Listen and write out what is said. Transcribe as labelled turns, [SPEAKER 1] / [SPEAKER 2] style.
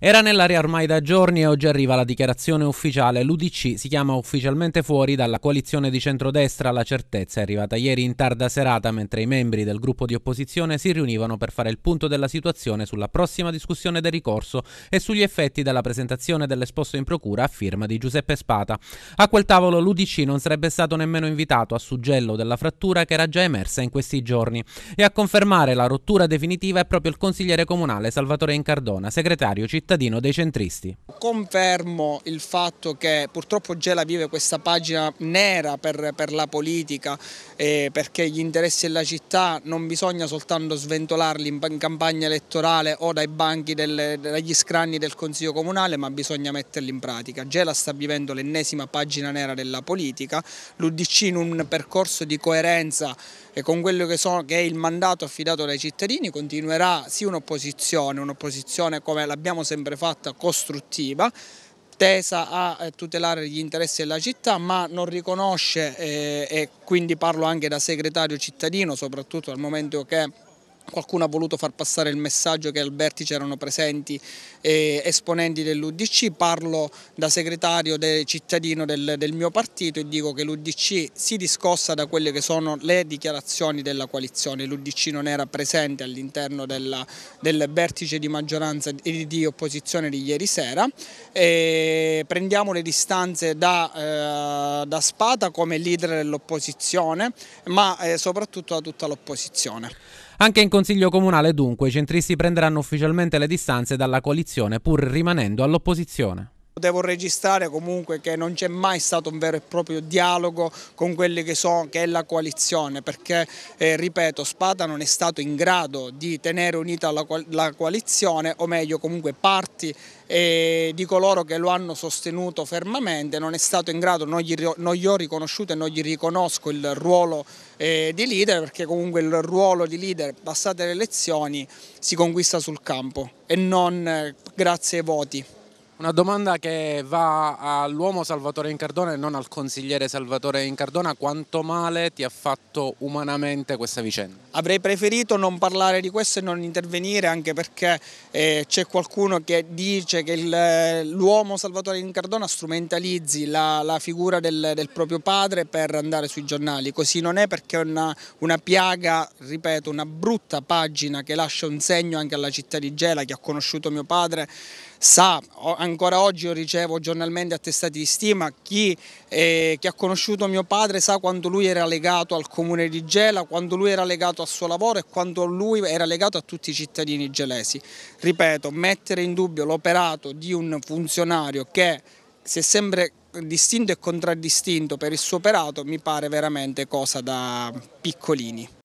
[SPEAKER 1] Era nell'area ormai da giorni e oggi arriva la dichiarazione ufficiale. L'UDC si chiama ufficialmente fuori dalla coalizione di centrodestra. La certezza è arrivata ieri in tarda serata mentre i membri del gruppo di opposizione si riunivano per fare il punto della situazione sulla prossima discussione del ricorso e sugli effetti della presentazione dell'esposto in procura a firma di Giuseppe Spata. A quel tavolo l'UDC non sarebbe stato nemmeno invitato a suggello della frattura che era già emersa in questi giorni. E a confermare la rottura definitiva è proprio il consigliere comunale Salvatore Incardona, segretario cittadino cittadino dei centristi.
[SPEAKER 2] Confermo il fatto che purtroppo Gela vive questa pagina nera per, per la politica eh, perché gli interessi della città non bisogna soltanto sventolarli in campagna elettorale o dai banchi del, dagli scranni del Consiglio Comunale ma bisogna metterli in pratica. Gela sta vivendo l'ennesima pagina nera della politica, l'Udc in un percorso di coerenza e con quello che, sono, che è il mandato affidato dai cittadini continuerà sì un'opposizione, un'opposizione come l'abbiamo sempre fatta costruttiva, tesa a eh, tutelare gli interessi della città ma non riconosce eh, e quindi parlo anche da segretario cittadino soprattutto al momento che Qualcuno ha voluto far passare il messaggio che al vertice erano presenti eh, esponenti dell'Udc, parlo da segretario de, cittadino del, del, mio partito e dico che l'Udc si discossa da quelle che sono le dichiarazioni della coalizione, l'Udc non era presente all'interno del vertice di maggioranza e di opposizione di ieri sera, e eh, prendiamo le distanze da, eh, da Spada come leader dell'opposizione ma eh, soprattutto da tutta l'opposizione.
[SPEAKER 1] Anche in Consiglio comunale dunque i centristi prenderanno ufficialmente le distanze dalla coalizione pur rimanendo all'opposizione.
[SPEAKER 2] Devo registrare comunque che non c'è mai stato un vero e proprio dialogo con quelli che, so, che è la coalizione perché, eh, ripeto, Spada non è stato in grado di tenere unita la, la coalizione o meglio comunque parti eh, di coloro che lo hanno sostenuto fermamente, non è stato in grado, non gli, non gli ho riconosciuto e non gli riconosco il ruolo eh, di leader perché comunque il ruolo di leader passate le elezioni si conquista sul campo e non eh, grazie ai voti. Una domanda che va all'uomo Salvatore
[SPEAKER 1] Incardona e non al consigliere Salvatore Incardona. Quanto male ti ha fatto umanamente questa vicenda?
[SPEAKER 2] Avrei preferito non parlare di questo e non intervenire anche perché eh, c'è qualcuno che dice che l'uomo Salvatore Incardona strumentalizzi la, la figura del, del, proprio padre per andare sui giornali. Così non è perché è una, una piaga, ripeto, una brutta pagina che lascia un segno anche alla città di Gela che ha conosciuto mio padre sa, ancora oggi io ricevo giornalmente attestati di stima, chi, eh, chi ha conosciuto mio padre sa quando lui era legato al comune di Gela, quando lui era legato al suo lavoro e quando lui era legato a tutti i cittadini gelesi. Ripeto, mettere in dubbio l'operato di un funzionario che si è sempre distinto e contraddistinto per il suo operato mi pare veramente cosa da piccolini.